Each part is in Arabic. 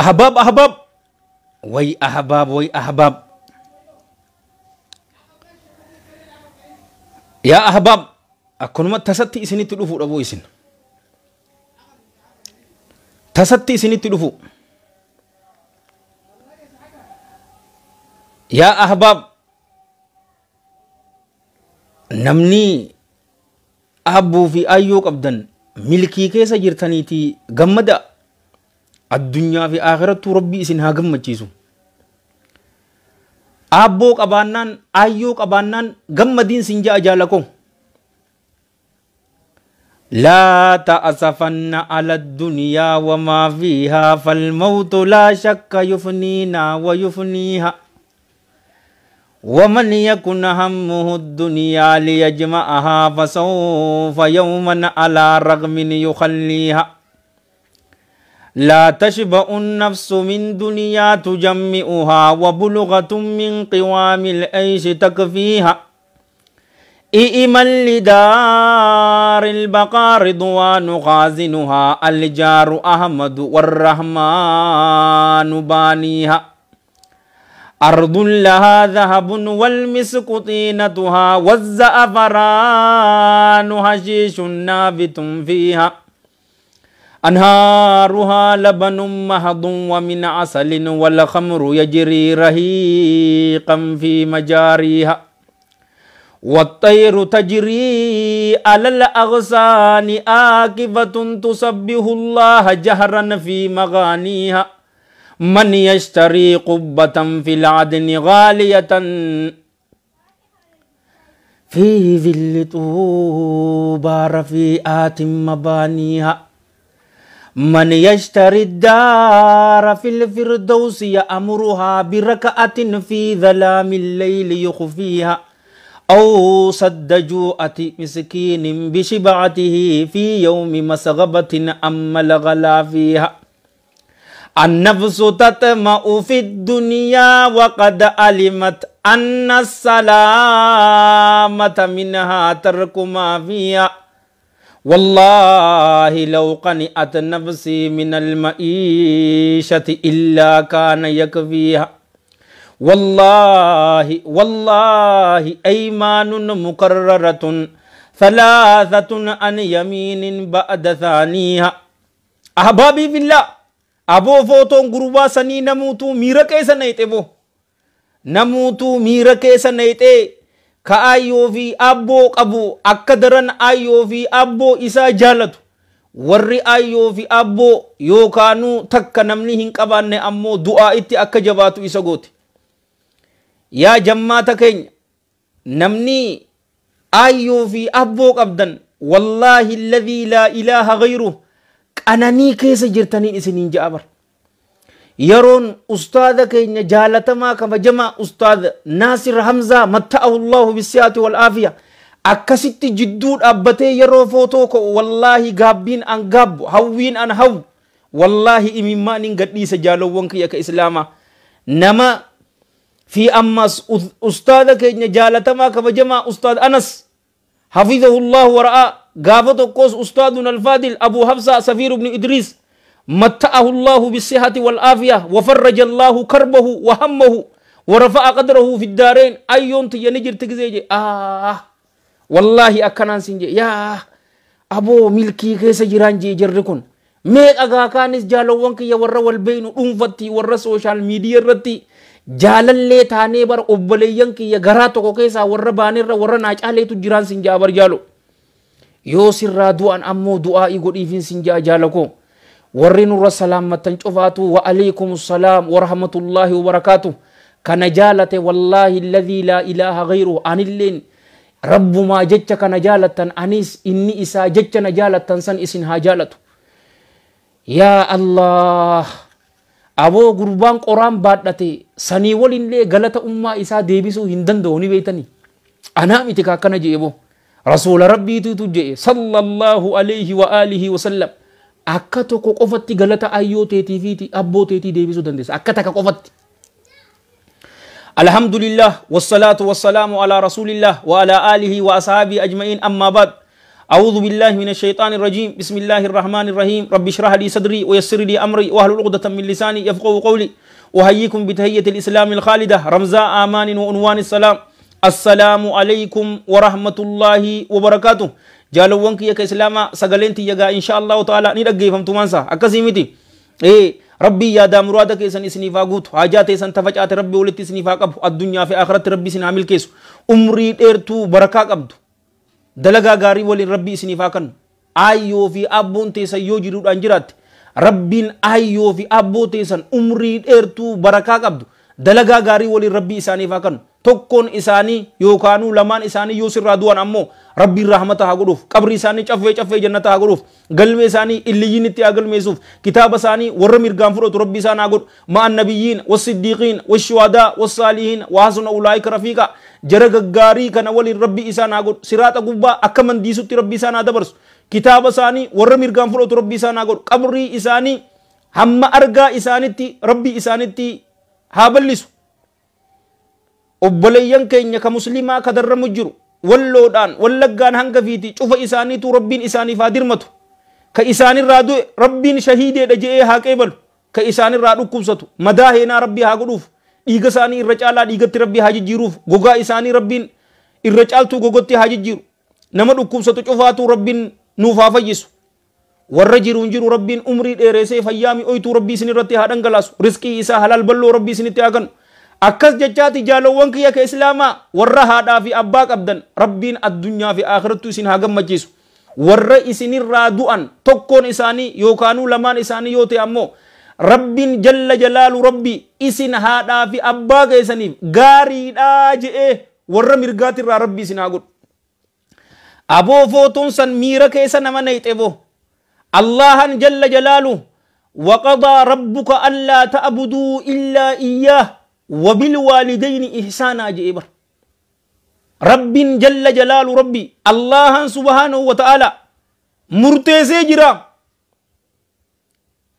أحباب أحباب وي أحباب وي أحباب يا أحباب أكونما تساتي إسني تلوفو ربو إسن تساتي إسني تلوفو يا أحباب نمني أبو في أيوك أبدن ملكي كيسا جرتني تي غمدا addunyaa fi akhirattuu rabbii isin haa gammachiisu. Aabboo qabaannaan aayyoo qabaannaan gammadiin sin ja'a jaalakoo. لا تأسفن على الدنيا وما فيها فالموت لا شك يفنينا ويفنيها ومن يكن همه الدنيا ليجمعها فسوف يوما على رغم يخليها لا تشبع النفس من دنيا تجمعها وبلغة من قوام الأيش تكفيها إئما لدار البقاء رضوان خازنها الجار أحمد والرحمن بانيها أرض لها ذهب والمسك طينتها والزأفران هشيش نابت فيها أنهارها لبن مهض ومن عسل والخمر يجري رهيقا في مجاريها والطير تجري على الأغصان آكفة تسبح الله جهرا في مغانيها من يشتري قبة في العدن غالية في ذل طوبى رفيئات مبانيها من يشتري الدار في الفردوس يأمرها بركعة في ظلام الليل يخفيها أو سد جوءة مسكين بشبعته في يوم مسغبة أم لغلا فيها النفس تطمأ في الدنيا وقد علمت أن السلامة منها ترك ما فيها والله لو قنعت نفسي من المعيشة إلا كان يكفيها والله والله أيمان مكررة ثلاثة عن يمين بعد ثانيها أحبابي في الله أبو فوتون قربا سني نموتو ميرا كيسا نيتبو نموتو ميرا كيسا نيتبو ka aayyoo fi abboo qabu akka daran aayyoo fi abboo isaa jaalatu warri aayyoo fi abboo yookaanuu takka namni hin qabaanne ammoo du'aa itti akka jabaatu isa goote yaa jammaata keenya namni aayyoo fi abboo qabdan wallaahi alladhii laa ilaaha gayru qananii keessa jirtaniin isiniin ja'a bara يرون أستاذ كي جالتما كما جمع أستاذ ناصر حمزة متعه الله بالسيات والآفية أكسيت جدود أبتي يرو فوتوك والله غابين أن غاب هوين أن هو والله إمي قد ليس جالو وانك يا إسلاما نما في أمس أستاذ كي جالتما كما جمع أستاذ أنس حفظه الله ورأى غابتو قوس أستاذنا الفاضل أبو حفصة سفير بن إدريس متعه الله بالصحة والعافية وفرج الله كربه وهمه ورفع قدره في الدارين أيون تينجر تكزيجي آه والله أكنان سنجي يا أبو ملكي كيس جرانجي جركن ميك أغا كانس جالوان كي ورى والبين أنفتي ورى سوشال ميديا رتي jaalallee taanee bara obboleeyyan kiyya garaa tokko keessaa warra baanirra warra naacaaleetu jiraan sin jaa barjaalu yoo sirraa du'an ammoo du'aa'ii godhiifin sin jaa jaalakoo ورين الرسلام متن شفاتو وعليكم السلام ورحمة الله وبركاته كان جالت والله الذي لا إله غيره أن اللين رب ما جدت كان جالتا أنيس إني إسا جدت نجالتا سن إسنها جالتو يا الله أبو قربان قرآن باتت سني ولين لي غلط أمّا إسا ديبسو هندن دوني بيتني أنا متكا كان جيبو رسول ربي تتجي صلى الله عليه وآله وسلم akka tokko qofatti galata ayyoo teetii fi abboo teetii deebisuu dandeessa akka takka qofatti. الحمد لله والصلاة والسلام على رسول الله وعلى آله وأصحابه أجمعين أما بعد أعوذ بالله من الشيطان الرجيم بسم الله الرحمن الرحيم رب اشرح لي صدري ويسر لي أمري وأهل عقدة من لساني يفقهوا قولي أحييكم بتهية الإسلام الخالدة رمزاء آمان وعنوان السلام السلام عليكم ورحمة الله وبركاته jaalowwan kiyya ka islaamaa sagaleen tiyya gaa insha allahu ta'ala ni dhaggeeffamtumaansa akkasii miti rabbii yaadaa muraada keessan isiniif haa guutu haajaa teessan tafacaate rabbii walitti isiniif haa qabu addunyaa fi akhiratti rabbii isin haa milkeessu umrii dheertuu barakaa qabdu dalagaa gaarii waliin rabbii isiniif haa kennu aayyoo fi abboon teessan yoo jiruudhaan jiraatte rabbiin aayyoo fi abboo teessan umrii dheertuu barakaa qabdu dalagaa gaarii waliin rabbii isaaniif hakan tokkoon isaanii yookaanuu lamaan isaanii yoo sirraa du'an ammoo rabbiin rahmata haa godhuuf qabri isaanii caffee caffee jannata haa godhuuf galmee isaanii illiyyiin itti haa galmeessuuf kitaaba isaanii warra mirgaan fudhatu rabbi isaan haa godhu ma'an nabiyyiin wasiddiiqiin washuhadaa wasaalihiin waasuna ulaayika rafiiqa jara gaggaarii kana waliin rabbi isaan haa godhu siraaxa gubbaa akka mandiisutti rabbi isaan haa dabarsu kitaaba isaanii warra mirgaan fudhatu rabbi isaan haa godhu qabrii isaanii hamma argaa isaanitti rabbi isaanitti haa bal'isu obboleeyyan keenya ka muslimaa ka jiru walloodhaan wallaggaan hanga fiiti cufa isaaniitu rabbiin isaaniif haa dirmatu ka isaanirraa du'e rabbiin shahiideedha je'ee haa qeebalu ka isaanirraa dhukkubsatu madaa heenaa rabbii haa godhuuf dhiiga isaanii irra caalaa dhiigatti rabbi haa jijjiiruuf gogaa isaanii rabbiin irra caaltuu gogotti haa jijjiiru nama dhukkubsatu cufaatu rabbiin nuuf haa fayyisu warra jiru hin jiru rabbiin umrii dheeresee fayyaa mi'ooytuu rabbii isinirratti haa dhangalaasu riskii isaa halaal bal'oo rabbii isinitti haa kennu akkas jechaati jaalawwan kiyya ka islaamaa warra haadhaa fi abbaa qabdan rabbiin addunyaa fi akhirattuu isin haa gammachiisu warra isinirraa du'an tokkoon isaanii yookaanuu lamaan isaanii yoo ta'e ammoo rabbiin jalla jalaalu rabbii isin haadhaa fi abbaa keessaniif gaariidhaa je'ee warra mirgaatirraa rabbii isin haa godhu. Aboo footoon san miira keessa nama nayxee boo الله جل جلاله وقضى ربك ألا تعبدوا إلا إياه وبالوالدين إحسانا جئبر رب جل جلاله ربي الله سبحانه وتعالى مرتزي جرا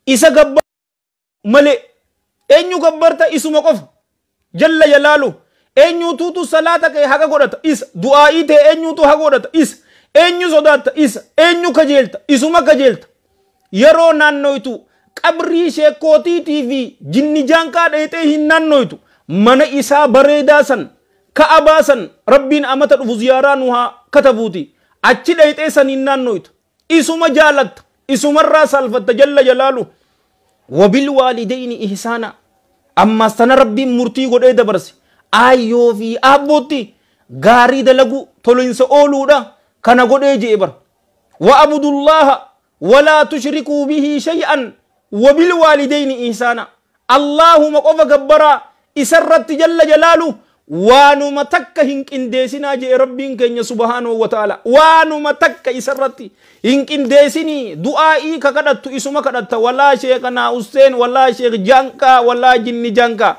إسا قبر ملي أين قبرت إسو مقف جل جلاله أين توتو صلاتك حقا قرأت إس دعائي تي أين توتو حقا إس eenyu sodaatta isa eenyu kajeelta isuma kajeelta yeroo naannoytu qabrii ishee kootiitii fi jinni jaanqaa dheexee hin naannoytu mana isaa bareedaa san ka'a baasan rabbiin amata dhufu ziyaaraa nu haa katabuuti achi dheexee san hin naannoytu isuma jaalatta isumarraa saalfatta jalla jalaalu wabilwaalidayni ihsaana ammaas tana rabbiin murtii godhee dabarse aayyoo fi aabbotti gaarii dalagu toloinsa ooluudha كان godhee jee bar وأبد الله ولا تشركوا به شيئا وبالوالدين إحسانا اللهم قف جبرا إسرت جل جلاله وانما تك هنك انديسنا جي ربين كن سبحانه وتعالى وانما تك إسرت هنك انديسني دعائي كقدت إسما كقدت ولا شيخنا حسين ولا شيخ جانكا ولا جن جانكا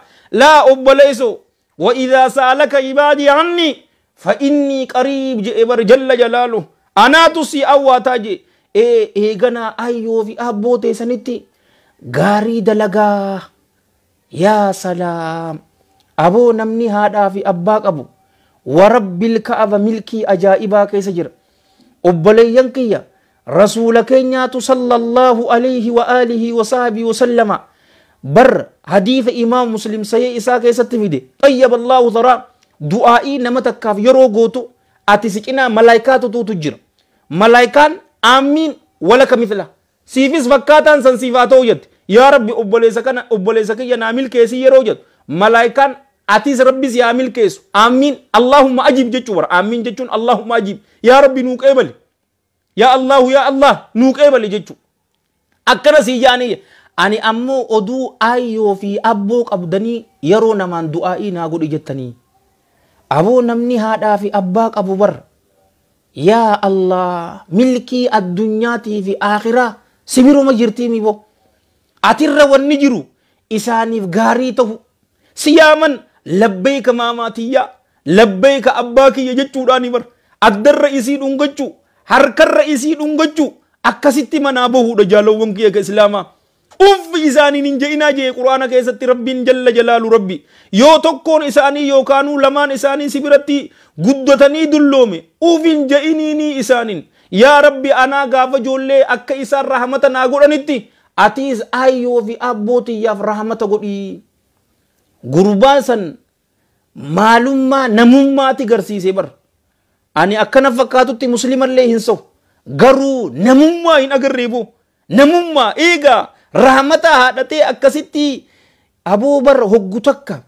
لا أبليسو وإذا سألك عبادي عني فإني قريب جبر جل جلاله أنا تسي أواتا جي إيه إيغنا أيو في أبو تيسانيتي غاري دلغا يا سلام أبو نمني هادا في أباك أبو ورب الكعبة ملكي أجائبا كيس جر أبلي ينقيا رسول كينيات صلى الله عليه وآله وصحبه وسلم بر حديث إمام مسلم سيئ إساك يستفيد طيب الله ذرا du'aa'ii nama takkaaf yeroo gootu ati si cinaa malaayikaatu tuutu jira. Malaayikaan aamiin walaka mithla siifis fakkaataan san siif haa ta'u jette yaa rabbi obboleessa kana obboleessa kiyya naa milkeessii yeroo jettu malaayikaan atis rabbi si haa milkeessu aamiin allahumma ajib jechuu bara aamiin jechuun allahumma ajib yaa rabbi nuu qeebali yaa allahu yaa allah nuu qeebali jechuu akkana sii jaanii ani ammoo oduu ayyoo fi abboo qabdanii yeroo namaan du'aa'ii naa godhi jettanii abu namni haadhaa fi abbaa qabu bar yaa Allah milkii addunyaatii fi akhiraa si biruma jirtii mibo atirra wanni jiru isaaniif gaarii ta'u si yaaman labbeeka maamatiyyaa labbeeka abbaa kiyya jechuudhaani bar addarra isii dhungachuu harkarra isii dhungachuu akkasitti manaa bahuudha jaalawwan kiyya ka islaamaa uf isaaniin hin je'inaa jee quraana keessatti rabbiin jalla jalaalu rabbi yoo tokkoon isaanii yookaanuu lamaan isaanii si biratti guddatanii dulloome uf hin je'iniinii isaaniin yaa rabbi anaa gaafa joollee akka isaan rahamata naa godhanitti atiis ayyoo fi abbootiyyaaf rahamata godhii gurbaan san maalummaa namummaati garsiisee bar ani akkana fakkaatutti muslimallee hin sa'u garuu namummaa hin agarreebu namummaa eegaa rahmata haadhatee akkasitti abubar hoggu takka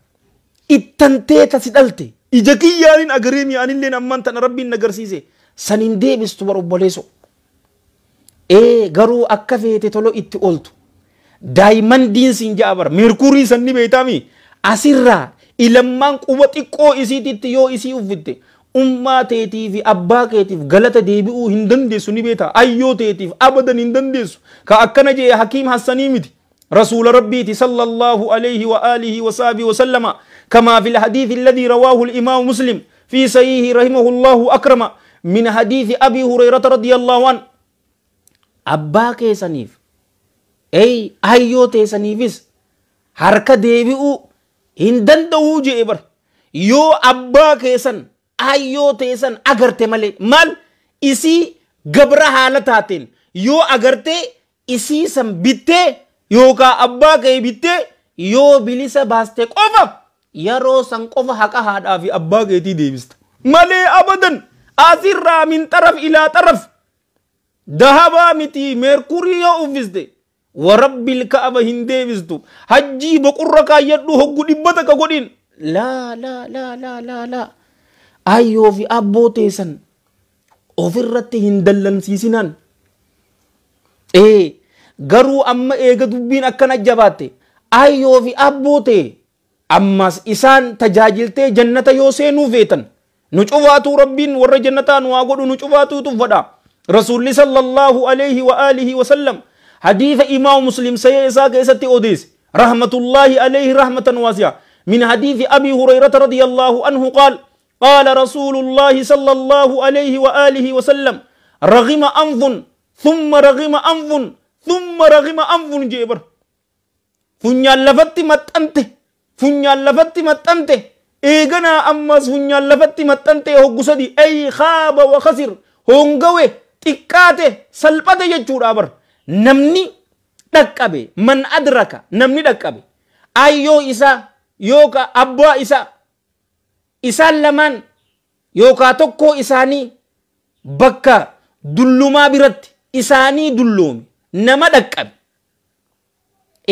ittantee tasi dhalte ija kiyyaaniin agaree mi'aanilleen ammaan tana rabbiin agarsiise saniin deebistu bar obboleeso ee garuu akka feete tolo itti ooltu daa'imman diinsiin ja'a bar meerkuurii sanni beektaami asirraa ilammaan quba xiqqoo isiititti yoo isii uffitte ummaa teetiif abbaa keetiif galata deebi'uu hin dandeessu ni beeta ayyoo teetiif abadan hin dandeessu ka akkana jee hakiim hassanii miti رسول ربي صلى الله عليه وآله وصحبه وسلم كما في الحديث الذي رواه الإمام مسلم في سيه رحمه الله أكرم من حديث أبي هريرة رضي الله عنه أبا كيسانيف أي أيو تيسانيفيس حركة ديبئو هندن دوجي إبر يو أبا كيسان hayyoo ta'e san agarte malee maal isii gabra haala taateen yoo agartee isii san bittee yookaan abbaa kee bittee yoo bilisa baastee qofa yeroo san qofa haqa haadhaa fi abbaa keetii deebista malee abadan asirraa min xaraf ilaa xaraf dahabaa miti meerkurii yoo uffiste ورب الكعبة هندي بستو حجي بقرة كايدو هقو دبتك قدين لا لا لا لا لا لا ayyoofi abboo teessan ofirratti hin dallansiisinaan ee garuu amma eega dubbiin akkana jabaatte ayyoofi abboo ta'e ammas isan tajajilte jannata yose seenuu feetan nu cufaatuu rabbiin warra jannataa nu haa godhu nu cufaatuutu fadha rasuulli sallallahu alayhi wa alihi wa sallam hadiisa imaamu muslim sayee isaa keessatti odeesse rahmatullaahi alayhi rahmatan waasiya min hadiisi abii hurayrata radiya allaahu anhu qaala قال رسول الله صلى الله عليه وآله وسلم رغم أنف ثم رغم أنف ثم رغم أنف جبر فنيا لفت متأنت فنيا لفت متأنت إيغنا أمس فنيا لفت متأنت هو قصدي أي خاب وخسر هونغوي تكاته سلبت يجور أبر نمني دكابي من أدرك نمني دكابي أيو إسا يوكا أبوا إسا isaan lamaan yookaa tokkoo isaanii bakka dullumaa biratti isaanii dulloome nama dhaqqabe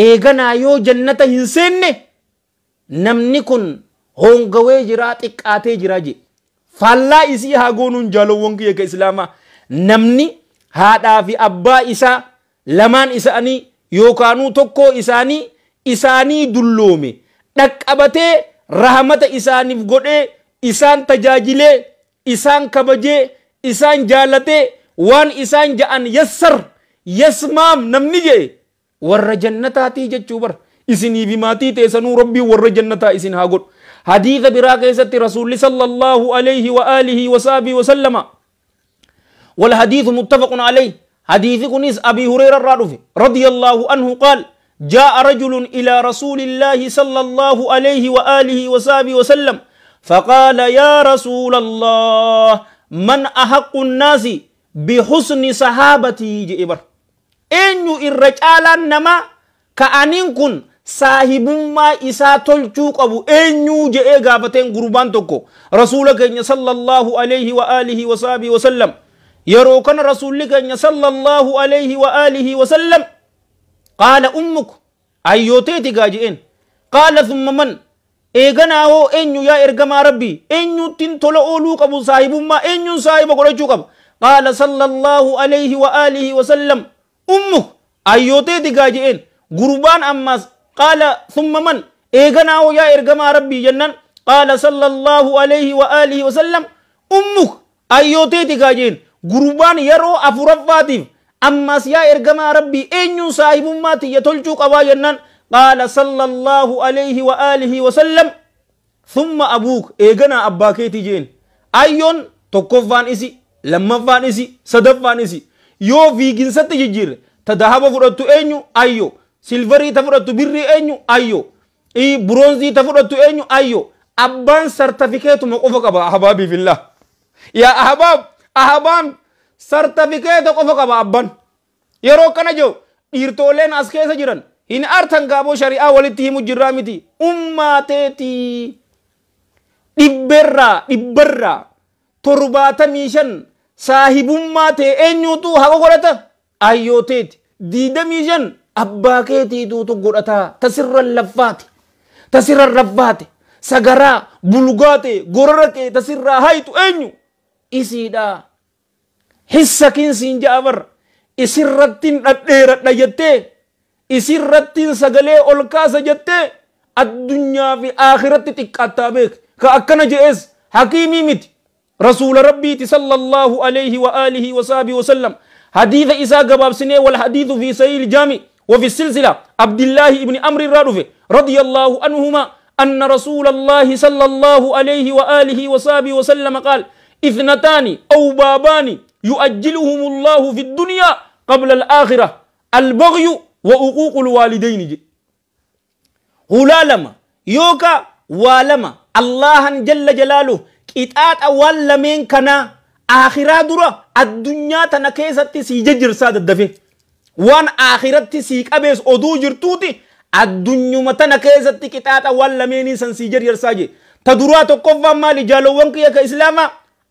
eeganaa yoo jannata hin seenne namni kun hongawee jiraa xiqqaatee jiraa jedhe faallaa isii haa goonuun jaalowwan kiyya ka islaamaa namni haadhaa fi abbaa isaa lamaan isaanii yookaanuu tokkoo isaanii isaanii dulloome dhaqqabatee rahamata isaaniif godhee isaan tajaajilee isaan kabajee isaan jaalatee waan isaan ja'an yassar yasmaam namni jee warra jannataatii jechuu bara isiniifi maatii teessanuu rabbii warra jannataa isin haa godhu hadiisa biraa keessatti rasuulli sallallahu alayhi wa aalihi wa saabii wa sallama والحديث متفق عليه حديث كنيس أبي هريرة الرادفي رضي الله عنه قال جاء رجل إلى رسول الله صلى الله عليه وآله وصحبه وسلم فقال يا رسول الله من أحق الناس بحسن صحابتي جئبر إن إرجال نما كأنكن صاحب ما إساء تلتوك أبو إن جئي غابتين قربان توكو رسولك صلى الله عليه وآله وصحبه وسلم يروكن رسولك صلى الله عليه وآله وسلم قال أمك أيوتيتي قاجئين قال ثم من eeganaa hoo eenyu yaa ergamaa rabbii eenyuttiin tola ooluu qabu saahibummaa eenyuun saahiba godhachuu qaba qaala sallallahu alayhi wa aalihi wasallam ummu ayyootee digaa je'een gurbaan ammaas qaala summa man eeganaa hoo yaa ergamaa rabbii jennaan qaala sallallahu alayhi wa aalihi wasallam ummu ayyootee digaa je'een gurbaan yeroo afuraffaatiif ammas yaa ergamaa rabbii eenyuun saahibummaa tiyya tolchuu qabaa jennaan qaala sallallahu alayhi wa aalihi wasallam thumma abuuk eeganaa abbaa keetii jeen ayyoon tokkoffaan isi lammaffaan isi sadaffaan isi yoo fiiginsatti jijjiirre ta dahaba fudhattu eenyu ayyo silvarii ta fudhattu birrii eenyu ayyo buroonzii ta fudhattu eenyu ayyo abbaan sartifikeetuma qofa qaba ahbaabiif illaa yaa ahbaab ahbaan sartifikeeta qofa qaba abban yeroo kana jiru dhiirtooleen as keessa jiran hin artan gaaboo shari'aa walitti himu jirraa miti ummaateeti dhibberraa dhibberraa torbaatamii shan saahibummaa ta'e eenyuutu haqa godhata ayyooteeti diidamii shan abbaa keetiituutu godhata tasirra laffaati tasirra raffaate sagaraa bulgaate gorora kee tasirraa haytu eenyu isiidhaa حسكين سنجاور اسر رتين اتنير اتنى جتت اسر رتين سغلية اولكاس جتت الدنيا في آخرت تقاتا بك كأكنا جئيس حكيمي مت رسول ربي صلى الله عليه وآله وصحبه وسلم حديث إساء قباب سنة والحديث في سيل جامع وفي السلسلة عبد الله ابن أمر الرادف رضي الله عنهما أن رسول الله صلى الله عليه وآله وصحبه وسلم قال إثنتان أو باباني يؤجلهم الله في الدنيا قبل الآخرة البغي وعقوق الوالدين جي غلالما يوكا والما الله جل جلاله كتات أول لمن كنا آخرة درا الدنيا تنكيسة سيججر ساد الدفه وان آخرة سيك أبيس أدو جرتوتي الدنيا تنكيسة كتات أول لمن سيجر يرساجي تدرات قفا مالي جالوان كيك إسلاما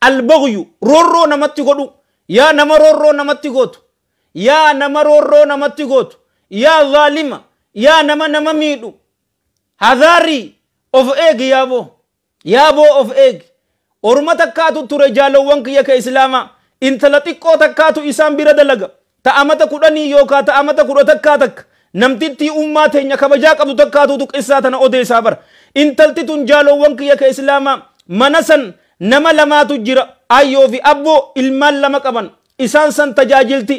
البغي رورو نمت قدو yaa nama roorroo namatti gootu yaa nama roorroo namatti gootu yaa zaalima yaa nama nama miidhu hadaarii of eegi yaaboo yaaboo of eegi orma takkaatu ture jaalowwan kiyya ka islaamaa intala xiqqoo takkaatu isaan bira dalaga ta'amata kudhanii yookaa ta'amata kudha takkaa takka namtittii ummaa teenya kabajaa qabdu takkaatu tuqqissaa tana odeessaa bara intalti tun jaalowwan kiyya ka islaamaa mana san nama lamaatu jira ayyoo fi abboo ilmaan lama qaban isaan san tajaajilti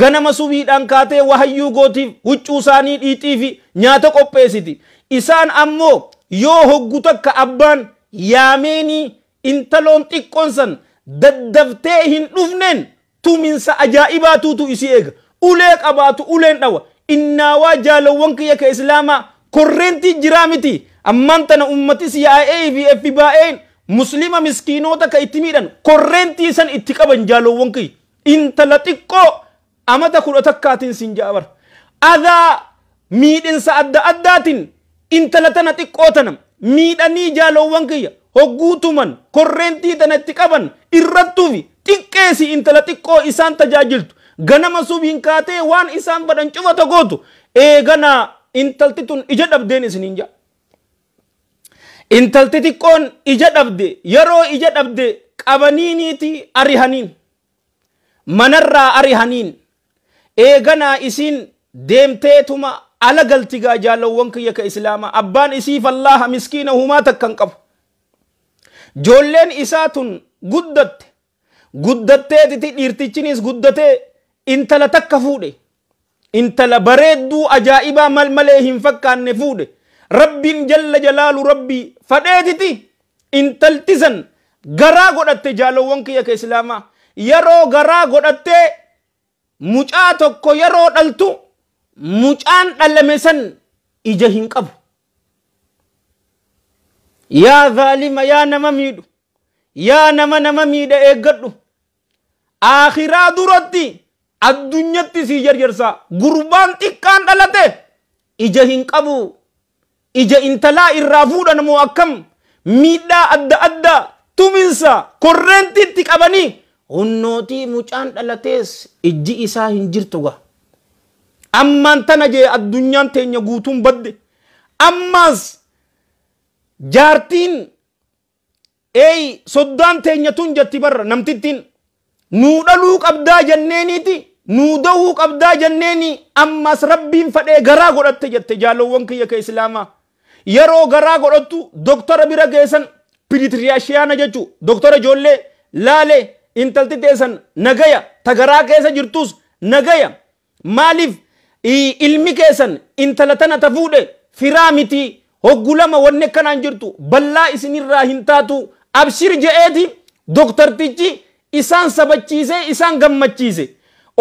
ganama subiidhaan kaatee wahayyuu gootiif huccuu isaanii dhiixii fi nyaata qopheessiti isaan ammoo yoo hoggu takka abbaan yaameenii intaloon xiqqoon san daddaftee hin dhufneen tuminsa ajaa'ibaatuutu isii eega ulee qabaatu uleen dhawa innaawaa jaalowwan kiyya ka islaamaa korreentii jiraa miti ammaan tana ummatis yaa'ee fi effi baa'een muslima miskiinota ka itti miidhan korreentii san itti qaban jaalowwan kiyya intala xiqqoo amata kudha takkaatiin sin jaabar adaa miidhinsa adda addaatiin intala tana xiqqoo tana miidhanii jaalowwan kiyya hogguutuman korreentii tana itti qaban irrattuufi xiqqeesi intala xiqqoo isaan tajaajiltu ganama subiin kaatee waan isaan badhan cufa tokkootu eeganaa intalti tun ija dhabdeen isiniin jaa intalti xiqqoon ija dhabde yeroo ija dhabde qabaniiniiti arihaniin manarraa arihaniin eeganaa isiin deemteetuma ala galtigaa jaalawwan kiyya ka islaamaa abbaan isiif allaha miskiina humaa takkan qabu joolleen isaa tun guddatte guddatteetiti dhiirtichinis guddatee intala takka intala bareedduu ajaa'ibaa malmalee hin fakkaanne rabbiin jalla jalaalu rabbii fadheetiti intaltisan garaa godhatte jaalowwan kiyya ka islaamaa yeroo garaa godhatte mucaa tokko yeroo dhaltu mucaan dhalame san ija hin qabu yaa zaalima yaa nama miidhu yaa nama nama miidha eeggadhu aakhiraa duratti addunyatti sii jarjarsaa gurbaan xiqqaan dhalate ija hin qabu ija intala irraa fuudhanamu akkam miidhaa adda addaa tuminsa korreentiitti qabanii hunnootii mucaan dhalatees ijji isaa hin jirtuga. Ammaan tana jee addunyaan teenya guutuun badde ammaas jaartiin eey soddaan teenya tun jetti barra namtittiin nuu dhaluu qabdaa jenneeniiti. nuu dahuu ammas rabbin fade garaa godhatte jette jaalowwan kiyya kee islaamaa yeroo garaa godhattu doktara bira geessan piritriyaashiyaana jechuun doktara ijoollee laalee intalti teessan nagaya tagaraa keessa jirtus nagaya maaliif ilmi keessan intala tana tafuudhe firaa miti hoggulama wanni akkanaan jirtu ballaa isinirraa hin taatu abshir je'eeti doktartichi isaan sabachiise isaan gammachiise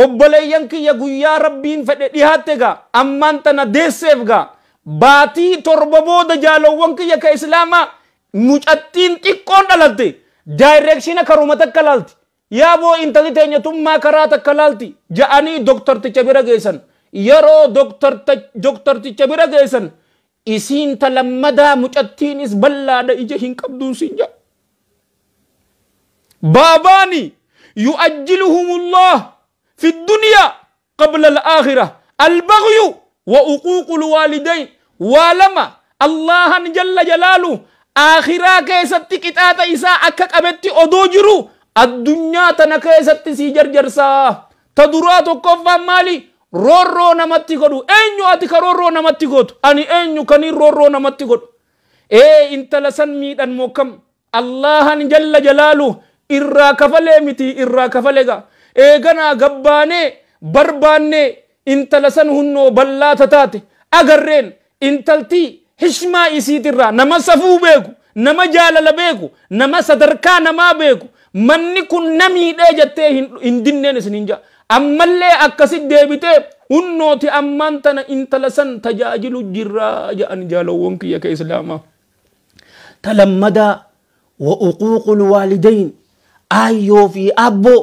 obboleeyyan kiyya guyyaa rabbiin fedhe dhihaatte gaa ammaan tana deesseef gaa baatii torba booda jaalawwan kiyya ka islaamaa mucattiin xiqqoon dhalatte daayireekshina karuma takka laalti yaaboo intali teenyatummaa karaa takka laalti ja'anii doktarticha bira geessan yeroo doktarticha bira geessan isiin talammadaa mucattiinis ballaadha ija hin qabduun siin jedha. باباني يؤجلهم الله في الدنيا قبل الآخرة البغي وعقوق الوالدين ولما الله جل جلاله آخرا كيست كتات إساء أكك أبت أدوجرو الدنيا تنكيست سيجر جرسا تدرات وكفا مالي rorroo namatti godhu eenyu ati ka rorroo namatti gootu ani eenyu kanii rorroo namatti godhu ee intala san miidhan mokkam allahan jalla jalaalu irraa kafalee miti irraa kafalega eeganaa gabbaanee barbaannee intala san hunnoo ballaa tataate agarreen intaltii hishmaa isiitirraa nama safuu beeku nama jaalala beeku nama sadarkaa namaa beeku manni kun namiidhee jettee hin dinneen isiniin jaa ammallee akkasi deebitee hunnooti ammaan tana intala san tajaajilu jirraa jedhan jaalawwan kiyya kee islaamaa. talammadaa wa'uquuqul waalidayn aayyoo fi abboo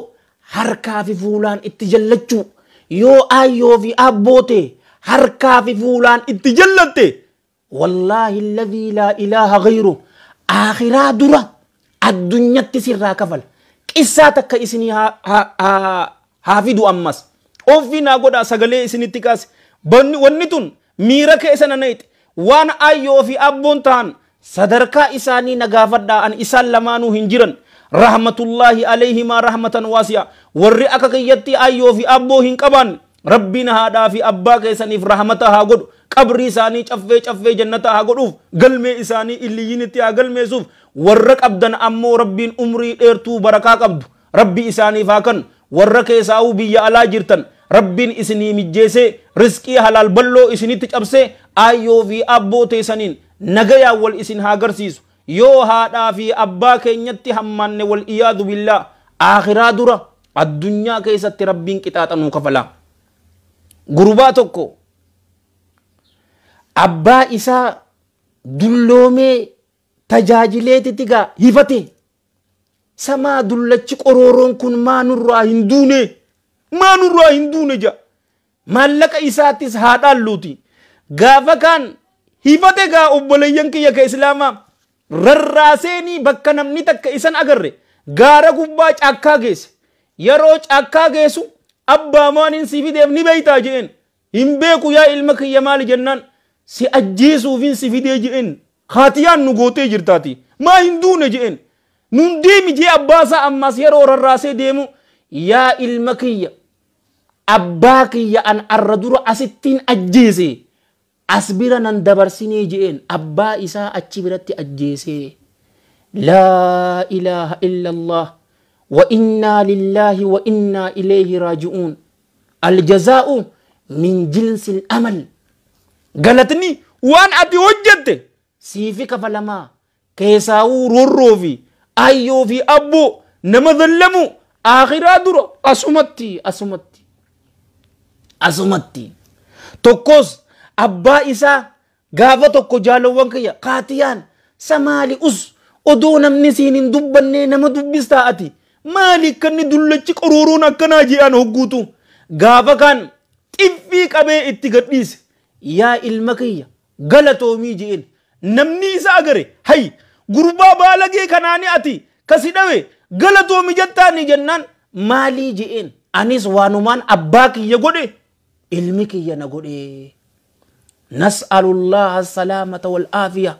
harkaa fi fuulaan itti jallachuu yoo aayyoo fi abboote harkaa fi fuulaan itti jallatte wallaahi alladhii laa ilaaha ghayru aakhiraa dura addunyatti sirraa kafal qissaa takka isinii haa fidu ammas ofii naa godhaa sagalee isinitti kaase wanni tun miira keessa na nayite waan aayyoo fi abboon ta'an sadarkaa isaanii nagaafadhaa an isaan lamaanuu hin jiran رحمت الله عليهما رحمة واسعة ورّي أكا يتّي أيو في أبو هنكبان ربنا هذا في أبا كيساني في رحمتها قد قبر إساني شفه شفه جنتها قد أوف قلم إساني اللي ينتيا قلم سوف ورّك أبدن أمو ربين أمري إرتو بركة قبض ربي إساني فاكن ورّك إساو بي على جرتن ربين إسني مجيسي رزقي حلال بلو إسني تجبسي أيو في أبو تيسانين نغيا والإسن هاجر سيسو yoo haadhaa fi abbaa keenyatti hammaanne wal iyaadu akhiraa dura addunyaa keessatti rabbiin qixaaxa nuu kafala gurbaa tokko abbaa isaa dulloomee tajaajileeti tigaa hifate samaa dullachi qorooroon kun maa nurraa hin duune maa nurraa hin duune ja isaattis gaafa kaan hifate gaa obboleeyyan kiyya ka islaamaa rarraaseenii bakka namni takka isan agarre gaara gubbaa cakkaa geesse yeroo cakkaa geessu abbaa maaniin si fideef ni beeytaa je'een hin beeku yaa ilma kiyya maali jennaan si ajjeesuufiin si fidee je'een haatiyaan nu gootee jirtaati maa hin duune je'een nun deemi jee abbaasaa ammaas yeroo rarraasee deemu yaa ilma kiyya abbaa kiyya an arra dura asittiin ajjeese as bira nan dabarsinee je'een abbaa isaa achi biratti ajjeesee laa ilaaha illallah wa innaa lillaahi wa innaa ilayhi raaji'uun aljazaa'u min jinsi amal galatni waan ati hojjette siifi kafalamaa keessaawuu roorroo fi ayyoo fi abboo nama zallamu akhiraa dura asumatti asumatti asumatti tokkos abbaa isaa gaafa tokko jaalawwan kiyya kaatiyaan samaali us odoo namni siin hin dubbanne nama dubbis taa'ati maali kanni dullachi qorooruun akkanaa je'an hogguutu gaafa kaan xiffii qabee itti gadhiise yaa ilma kiyya galatoomii je'en namni isa agare hay gurbaa baalagee kanaani ati kasi dhawe galatoomi jettaani jennaan maalii je'en anis waanumaan abbaa kiyya godhe ilmi kiyya na godhe nasalullah salaamata wal aafiya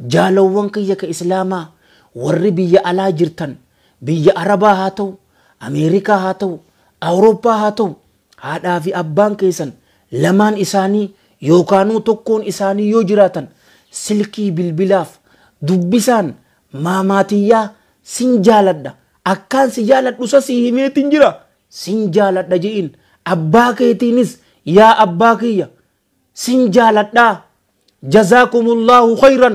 jaalawwan kiyya ka islaamaa warri biyya alaa jirtan biyya arabaa haa ta'u ameerikaa haa ta'u awurooppaa haa ta'u haadhaa fi abbaan keessan lamaan isaanii yookaanuu tokkoon isaanii yoo jiraatan silkii bilbilaaf dubbisaan maamaatiyyaa sin jaaladha akkaan si jaaladhu isa si himeetin jira sin jaaladha ji'in abbaa keetiinis yaa abbaa kiyya سنجالتا جزاكم الله خيرا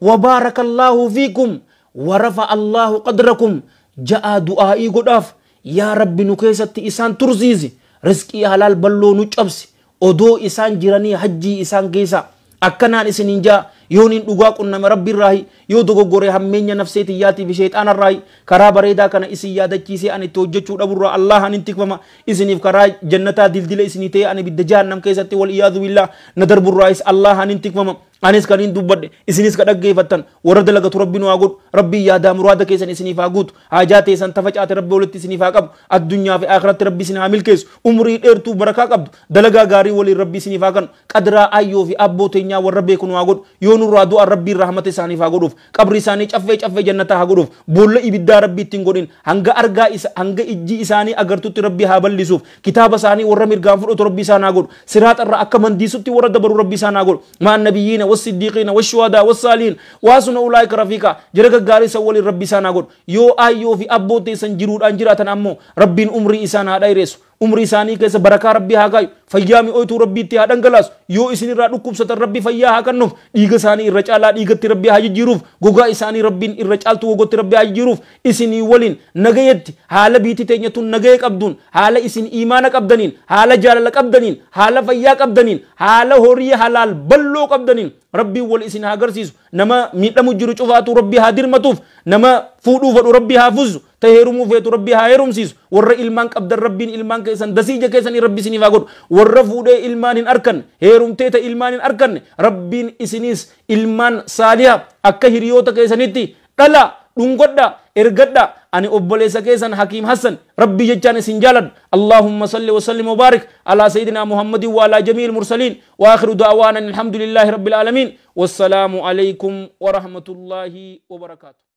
وبارك الله فيكم ورفع الله قدركم جاء دعائي قداف يا رب نكيسة إسان ترزيزي رزقي حلال بلو نجبسي odoo isaan jiranii hajjii isaan keessa akkanaan isiniin jaa yooniin dhugaa qunname rabbiirraahi yoo dogoggore hammeenya nafseetiyyaatiif sheexaanarraa karaa bareedaa kana isin yaadachiisee ani itti hojjechuu dhaburraa allah anin tikfama isiniif karaa jannataa dildila isinii ta'e ani bidda jahannam keessatti wal iyaadu billaa na darburraayis allah anin tikfama anis kan hin dubbadhe isinis ka dhaggeeffattan warra dalagatu rabbi nu haa godhu rabbi yaadaa muraada keessan isiniif haa guutu haajaa teessan tafacaate rabbi walitti isiniif haa qabu addunyaa fi akhiratti rabbi isin haa milkeessu umrii dheertuu barakaa qabdu dalagaa gaarii waliin rabbi isiniif haa kanu qadraa ayyoo fi abboo teenyaa warra beeku nu haa godhu yoo nurraa du'aan rabbiin rahmata isaaniif haa godhuuf qabri isaanii caffee caffee jannataa haa godhuuf boolla ibiddaa rabbi ittiin godhin hanga argaa isa hanga ijji isaanii agartutti rabbi haa ballisuuf kitaaba isaanii warra mirgaan fudhatu rabbi isaan haa godhu siraaxarra akka mandiisutti warra dabaru rabbi isaan haa godhu maan nabiyyiina wasiddiiqiina washuhadaa wasaaliin waasuna ulaa'ika rafiiqaa jira gaggaarii san waliin rabbi isaan haa godhu yoo aayyoo fi abbooteessan jiruudhaan jiraatan ammoo rabbiin umrii isaan haa dhayreessu umrii isaanii keessa barakaa rabbi haa kaayu fayyaa mi'ootu rabbii itti haa dhangalaasu isini isin irraa dhukkubsatan rabbi fayyaa haa kennuuf dhiiga isaanii irra caalaa dhiigatti rabbii haa jijjiiruuf gogaa isaanii rabbiin irra caaltu gogotti rabbii haa jijjiiruuf isinii waliin nagayetti haala biitti teenya tun nagayee qabduun haala isin imaana qabdaniin hala jaalala qabdaniin hala fayyaa qabdaniin haala horii halaal balloo qabdaniin rabbiin wal isin haa agarsiisu nama miidhamu jiru cufaatu rabbii haa dirmatuuf nama fuudhuufadhu rabbii haa fuzu تهرمو فيت ربي هيرم سيس ور إلمانك عبد الربين إلمانك إسان دسيجة كيسان ربي سني فاقول ور فودة إلمان أركن هيرم تيتا إلمان أركن ربين إسنيس إلمان صالحة أكا هريوتا كيسان إتي للا دونغدا إرغدا أني أبوليسا كيسان حكيم حسن ربي يجاني سنجالد اللهم صل وسلم وبارك على سيدنا محمد وعلى جميع المرسلين وآخر دعوانا الحمد لله رب العالمين والسلام عليكم ورحمة الله وبركاته